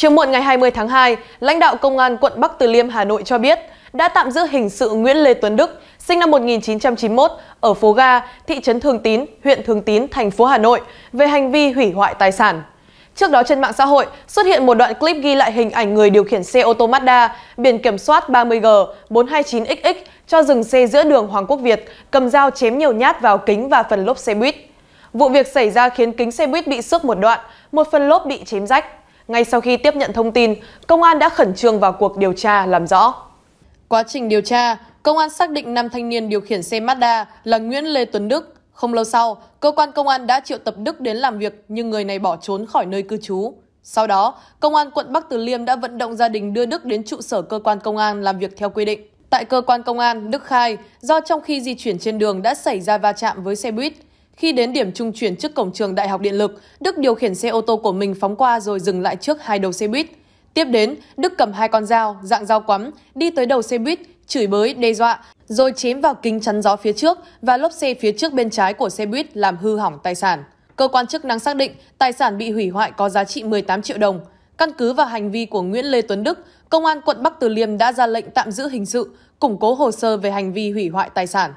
Chiều muộn ngày 20 tháng 2, lãnh đạo Công an quận Bắc Từ Liêm, Hà Nội cho biết đã tạm giữ hình sự Nguyễn Lê Tuấn Đức, sinh năm 1991, ở phố Ga, thị trấn Thường Tín, huyện Thường Tín, thành phố Hà Nội, về hành vi hủy hoại tài sản. Trước đó trên mạng xã hội xuất hiện một đoạn clip ghi lại hình ảnh người điều khiển xe ô tô Mazda biển kiểm soát 30G429XX cho dừng xe giữa đường Hoàng Quốc Việt, cầm dao chém nhiều nhát vào kính và phần lốp xe buýt. Vụ việc xảy ra khiến kính xe buýt bị xước một đoạn, một phần lốp bị chém rách. Ngay sau khi tiếp nhận thông tin, công an đã khẩn trương vào cuộc điều tra làm rõ. Quá trình điều tra, công an xác định nam thanh niên điều khiển xe Mazda là Nguyễn Lê Tuấn Đức. Không lâu sau, cơ quan công an đã triệu tập Đức đến làm việc nhưng người này bỏ trốn khỏi nơi cư trú. Sau đó, công an quận Bắc Từ Liêm đã vận động gia đình đưa Đức đến trụ sở cơ quan công an làm việc theo quy định. Tại cơ quan công an, Đức khai do trong khi di chuyển trên đường đã xảy ra va chạm với xe buýt. Khi đến điểm trung chuyển trước cổng trường Đại học Điện lực, Đức điều khiển xe ô tô của mình phóng qua rồi dừng lại trước hai đầu xe buýt. Tiếp đến, Đức cầm hai con dao, dạng dao quắm, đi tới đầu xe buýt, chửi bới, đe dọa, rồi chém vào kính chắn gió phía trước và lốp xe phía trước bên trái của xe buýt làm hư hỏng tài sản. Cơ quan chức năng xác định tài sản bị hủy hoại có giá trị 18 triệu đồng. Căn cứ vào hành vi của Nguyễn Lê Tuấn Đức, Công an quận Bắc Từ Liêm đã ra lệnh tạm giữ hình sự, củng cố hồ sơ về hành vi hủy hoại tài sản.